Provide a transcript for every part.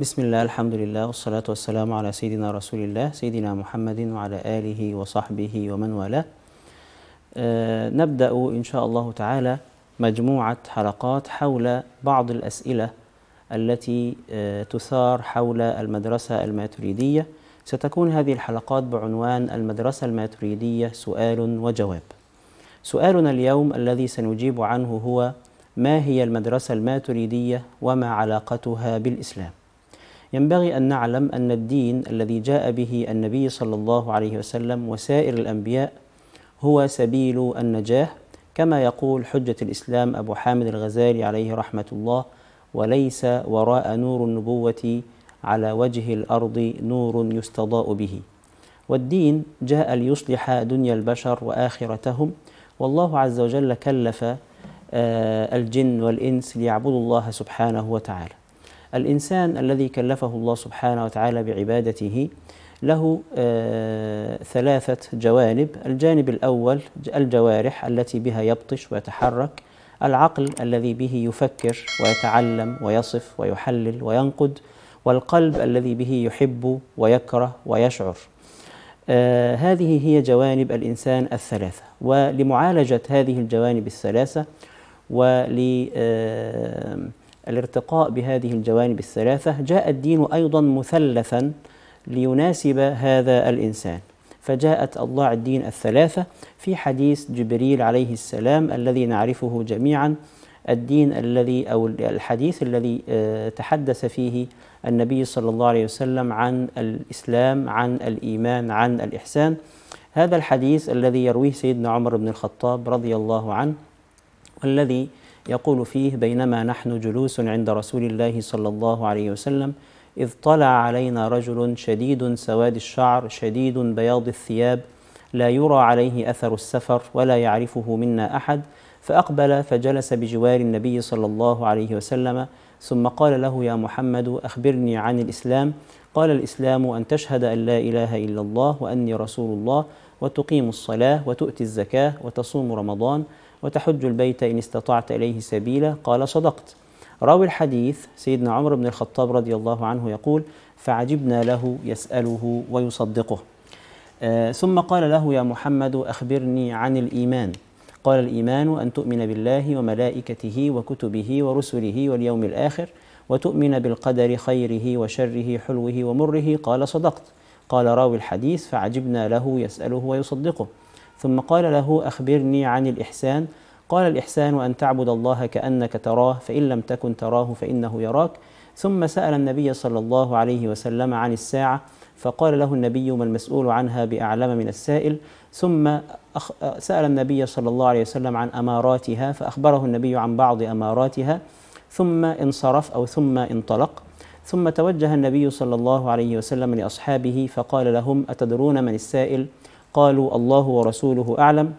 بسم الله الحمد لله والصلاة والسلام على سيدنا رسول الله سيدنا محمد وعلى آله وصحبه ومن والاه أه نبدأ إن شاء الله تعالى مجموعة حلقات حول بعض الأسئلة التي أه تثار حول المدرسة الماتريدية ستكون هذه الحلقات بعنوان المدرسة الماتريدية سؤال وجواب سؤالنا اليوم الذي سنجيب عنه هو ما هي المدرسة الماتريدية وما علاقتها بالإسلام ينبغي أن نعلم أن الدين الذي جاء به النبي صلى الله عليه وسلم وسائر الأنبياء هو سبيل النجاة كما يقول حجة الإسلام أبو حامد الغزالي عليه رحمة الله وليس وراء نور النبوة على وجه الأرض نور يستضاء به والدين جاء ليصلح دنيا البشر وآخرتهم والله عز وجل كلف آه، الجن والإنس ليعبدوا الله سبحانه وتعالى الإنسان الذي كلفه الله سبحانه وتعالى بعبادته له آه، ثلاثة جوانب الجانب الأول الجوارح التي بها يبطش ويتحرك العقل الذي به يفكر ويتعلم ويصف ويحلل وينقد والقلب الذي به يحب ويكره ويشعر آه، هذه هي جوانب الإنسان الثلاثة ولمعالجة هذه الجوانب الثلاثة ول آه، الارتقاء بهذه الجوانب الثلاثة جاء الدين أيضا مثلثا ليناسب هذا الإنسان فجاءت أضلاع الدين الثلاثة في حديث جبريل عليه السلام الذي نعرفه جميعا الدين الذي أو الحديث الذي آه، تحدث فيه النبي صلى الله عليه وسلم عن الإسلام عن الإيمان عن الإحسان هذا الحديث الذي يرويه سيدنا عمر بن الخطاب رضي الله عنه والذي يقول فيه بينما نحن جلوس عند رسول الله صلى الله عليه وسلم إذ طلع علينا رجل شديد سواد الشعر شديد بياض الثياب لا يرى عليه أثر السفر ولا يعرفه منا أحد فأقبل فجلس بجوار النبي صلى الله عليه وسلم ثم قال له يا محمد أخبرني عن الإسلام قال الإسلام أن تشهد أن لا إله إلا الله وأني رسول الله وتقيم الصلاة وتؤتي الزكاة وتصوم رمضان وتحج البيت إن استطعت إليه سبيلا قال صدقت راوي الحديث سيدنا عمر بن الخطاب رضي الله عنه يقول فعجبنا له يسأله ويصدقه آه ثم قال له يا محمد أخبرني عن الإيمان قال الإيمان أن تؤمن بالله وملائكته وكتبه ورسله واليوم الآخر وتؤمن بالقدر خيره وشره حلوه ومره قال صدقت قال راوي الحديث فعجبنا له يسأله ويصدقه ثم قال له أخبرني عن الإحسان قال الإحسان أن تعبد الله كأنك تراه فإن لم تكن تراه فإنه يراك ثم سأل النبي صلى الله عليه وسلم عن الساعة فقال له النبي ما المسؤول عنها بأعلم من السائل ثم سأل النبي صلى الله عليه وسلم عن أماراتها فأخبره النبي عن بعض أماراتها ثم انصرف أو ثم انطلق ثم توجه النبي صلى الله عليه وسلم لأصحابه فقال لهم أتدرون من السائل؟ قالوا الله ورسوله أعلم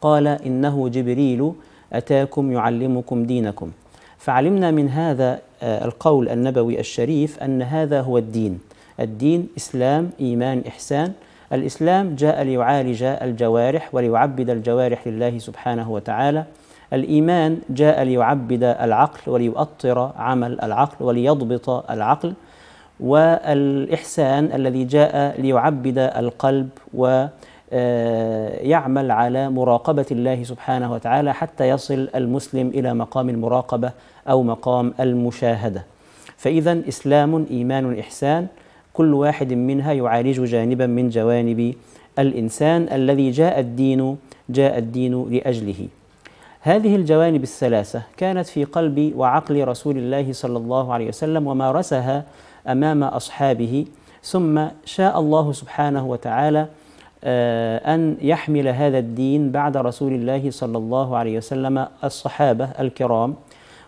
قال إنه جبريل أتاكم يعلمكم دينكم فعلمنا من هذا آه، القول النبوي الشريف أن هذا هو الدين الدين إسلام إيمان إحسان الإسلام جاء ليعالج الجوارح وليعبد الجوارح لله سبحانه وتعالى الإيمان جاء ليعبد العقل وليؤطر عمل العقل وليضبط العقل والإحسان الذي جاء ليعبد القلب ويعمل آه، على مراقبة الله سبحانه وتعالى حتى يصل المسلم إلى مقام المراقبة أو مقام المشاهدة فإذا إسلام إيمان إحسان كل واحد منها يعالج جانبا من جوانب الإنسان الذي جاء الدين جاء الدين لأجله هذه الجوانب الثلاثة كانت في قلب وعقل رسول الله صلى الله عليه وسلم ومارسها امام اصحابه ثم شاء الله سبحانه وتعالى آه، ان يحمل هذا الدين بعد رسول الله صلى الله عليه وسلم الصحابه الكرام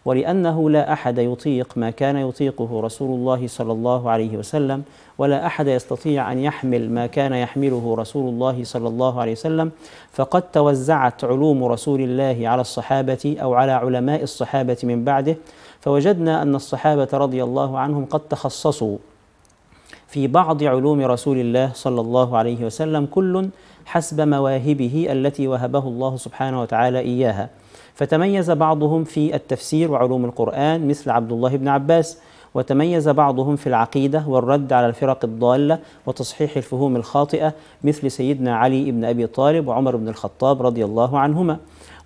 ولأنه لا أحد يطيق ما كان يطيقه رسول الله صلى الله عليه وسلم ولا أحد يستطيع أن يحمل ما كان يحمله رسول الله صلى الله عليه وسلم فقد توزعت علوم رسول الله على الصحابة أو على علماء الصحابة من بعده فوجدنا أن الصحابة رضي الله عنهم قد تخصصوا في بعض علوم رسول الله صلى الله عليه وسلم كل حسب مواهبه التي وهبه الله سبحانه وتعالى إياها فتميز بعضهم في التفسير وعلوم القرآن مثل عبد الله بن عباس وتميز بعضهم في العقيدة والرد على الفرق الضالة وتصحيح الفهوم الخاطئة مثل سيدنا علي بن أبي طالب وعمر بن الخطاب رضي الله عنهما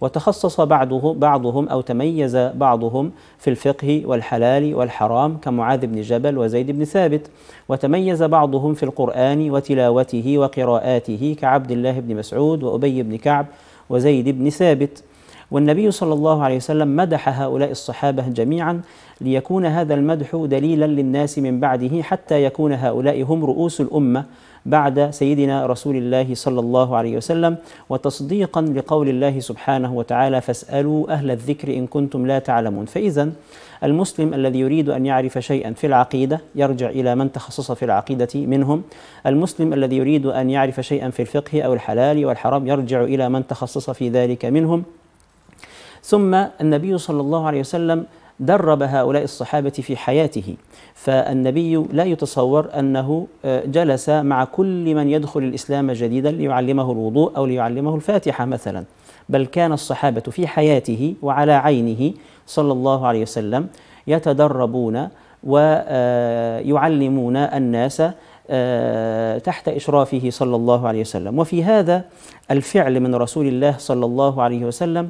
وتخصص بعضه بعضهم أو تميز بعضهم في الفقه والحلال والحرام كمعاذ بن جبل وزيد بن ثابت وتميز بعضهم في القرآن وتلاوته وقراءاته كعبد الله بن مسعود وأبي بن كعب وزيد بن ثابت والنبي صلى الله عليه وسلم مدح هؤلاء الصحابة جميعا ليكون هذا المدح دليلا للناس من بعده حتى يكون هؤلاء هم رؤوس الأمة بعد سيدنا رسول الله صلى الله عليه وسلم وتصديقا لقول الله سبحانه وتعالى فاسألوا أهل الذكر إن كنتم لا تعلمون فإذا المسلم الذي يريد أن يعرف شيئا في العقيدة يرجع إلى من تخصص في العقيدة منهم المسلم الذي يريد أن يعرف شيئا في الفقه أو الحلال والحرام يرجع إلى من تخصص في ذلك منهم ثم النبي صلى الله عليه وسلم درب هؤلاء الصحابة في حياته فالنبي لا يتصور أنه آه، جلس مع كل من يدخل الإسلام جديدا ليعلمه الوضوء أو ليعلمه الفاتحة مثلا بل كان الصحابة في حياته وعلى عينه صلى الله عليه وسلم يتدربون ويعلمون آه، الناس آه، تحت إشرافه صلى الله عليه وسلم وفي هذا الفعل من رسول الله صلى الله عليه وسلم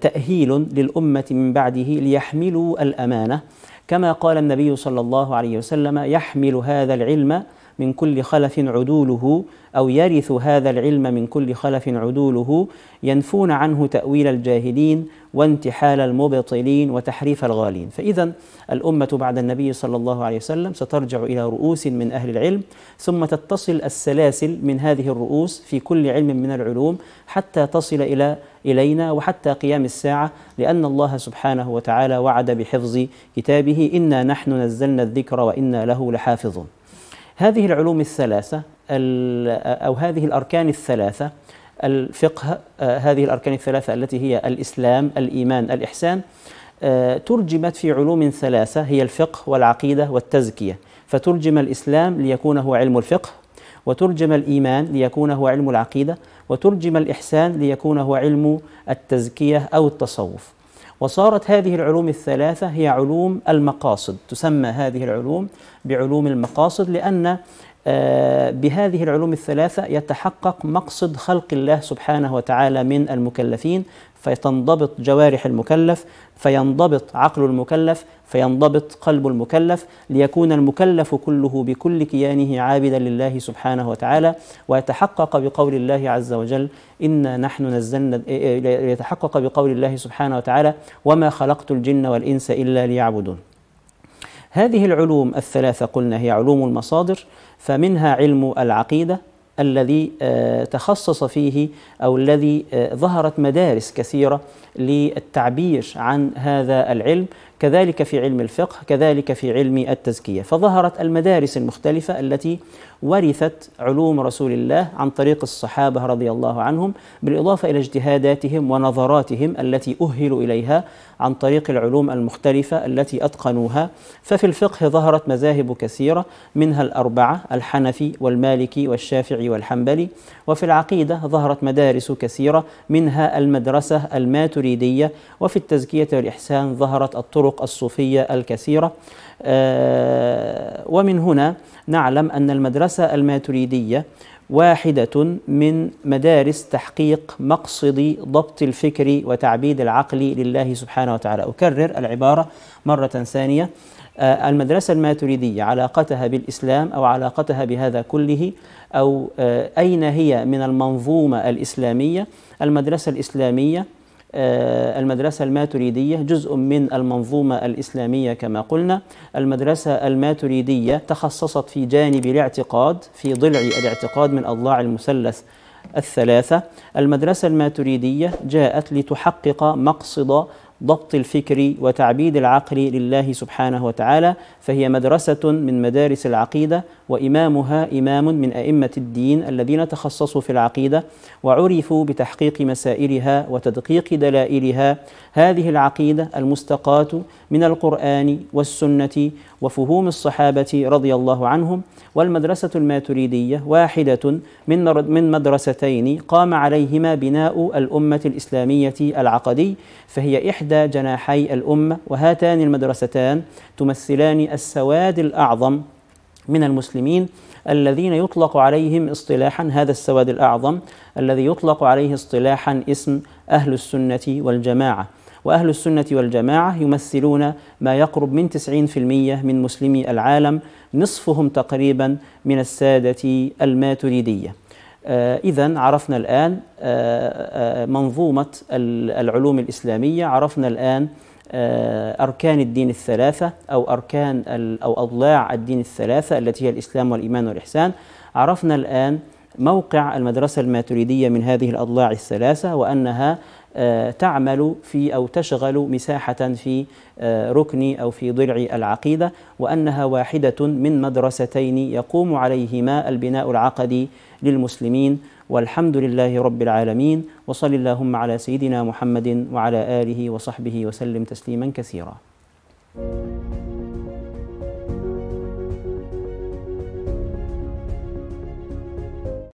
تأهيل للأمة من بعده ليحملوا الأمانة كما قال النبي صلى الله عليه وسلم يحمل هذا العلم من كل خلف عدوله أو يرث هذا العلم من كل خلف عدوله ينفون عنه تأويل الجاهلين وانتحال المبطلين وتحريف الغالين فإذا الأمة بعد النبي صلى الله عليه وسلم سترجع إلى رؤوس من أهل العلم ثم تتصل السلاسل من هذه الرؤوس في كل علم من العلوم حتى تصل إلى إلينا وحتى قيام الساعة لأن الله سبحانه وتعالى وعد بحفظ كتابه إنا نحن نزلنا الذكر وإنا له لحافظون هذه العلوم الثلاثة أو هذه الأركان الثلاثة الفقه آه، هذه الأركان الثلاثة التي هي الإسلام الإيمان الإحسان آه، ترجمت في علوم ثلاثة هي الفقه والعقيدة والتزكية فترجم الإسلام ليكون هو علم الفقه وترجم الإيمان ليكون هو علم العقيدة وترجم الإحسان ليكون هو علم التزكية أو التصوف وصارت هذه العلوم الثلاثة هي علوم المقاصد تسمى هذه العلوم بعلوم المقاصد لأن آه، بهذه العلوم الثلاثة يتحقق مقصد خلق الله سبحانه وتعالى من المكلفين فتنضبط جوارح المكلف فينضبط عقل المكلف فينضبط قلب المكلف ليكون المكلف كله بكل كيانه عابدا لله سبحانه وتعالى ويتحقق بقول الله عز وجل إنا نحن نزلنا إيه، إيه، يتحقق بقول الله سبحانه وتعالى وما خلقت الجن والإنس إلا ليعبدون هذه العلوم الثلاثة قلنا هي علوم المصادر فمنها علم العقيدة الذي آه، تخصص فيه او الذي آه، ظهرت مدارس كثيره للتعبير عن هذا العلم كذلك في علم الفقه كذلك في علم التزكية فظهرت المدارس المختلفة التي ورثت علوم رسول الله عن طريق الصحابة رضي الله عنهم بالإضافة إلى اجتهاداتهم ونظراتهم التي أهلوا إليها عن طريق العلوم المختلفة التي أتقنوها ففي الفقه ظهرت مذاهب كثيرة منها الأربعة الحنفي والمالكي والشافعي والحنبلي وفي العقيدة ظهرت مدارس كثيرة منها المدرسة الماتريدية وفي التزكية والإحسان ظهرت الطرق الطرق الصوفية الكثيرة آه، ومن هنا نعلم أن المدرسة الماتريدية واحدة من مدارس تحقيق مقصد ضبط الفكر وتعبيد العقل لله سبحانه وتعالى أكرر العبارة مرة ثانية آه، المدرسة الماتريدية علاقتها بالإسلام أو علاقتها بهذا كله أو آه، أين هي من المنظومة الإسلامية المدرسة الإسلامية آه، المدرسة الماتريدية جزء من المنظومة الإسلامية كما قلنا المدرسة الماتريدية تخصصت في جانب الاعتقاد في ضلع الاعتقاد من أضلاع المثلث الثلاثة المدرسة الماتريدية جاءت لتحقق مقصد ضبط الفكر وتعبيد العقل لله سبحانه وتعالى فهي مدرسة من مدارس العقيدة وإمامها إمام من أئمة الدين الذين تخصصوا في العقيدة وعرفوا بتحقيق مسائلها وتدقيق دلائلها هذه العقيدة المستقاة من القرآن والسنة وفهوم الصحابة رضي الله عنهم والمدرسة الماتريدية واحدة من من مدرستين قام عليهما بناء الأمة الإسلامية العقدي فهي إحدى جناحي الأمة وهاتان المدرستان تمثلان السواد الأعظم من المسلمين الذين يطلق عليهم اصطلاحا هذا السواد الأعظم الذي يطلق عليه اصطلاحا اسم أهل السنة والجماعة وأهل السنة والجماعة يمثلون ما يقرب من 90% من مسلمي العالم نصفهم تقريبا من السادة الماتريدية آه إذا عرفنا الآن آه آه, آه، منظومة العلوم الإسلامية عرفنا الآن آه، أركان الدين الثلاثة أو أركان أو أضلاع الدين الثلاثة التي هي الإسلام والإيمان والإحسان عرفنا الآن موقع المدرسة الماتريدية من هذه الأضلاع الثلاثة وأنها آه، تعمل في أو تشغل مساحة في آه، ركن أو في ضلع العقيدة وأنها واحدة من مدرستين يقوم عليهما البناء العقدي للمسلمين والحمد لله رب العالمين وصل اللهم على سيدنا محمد وعلى آله وصحبه وسلم تسليما كثيرا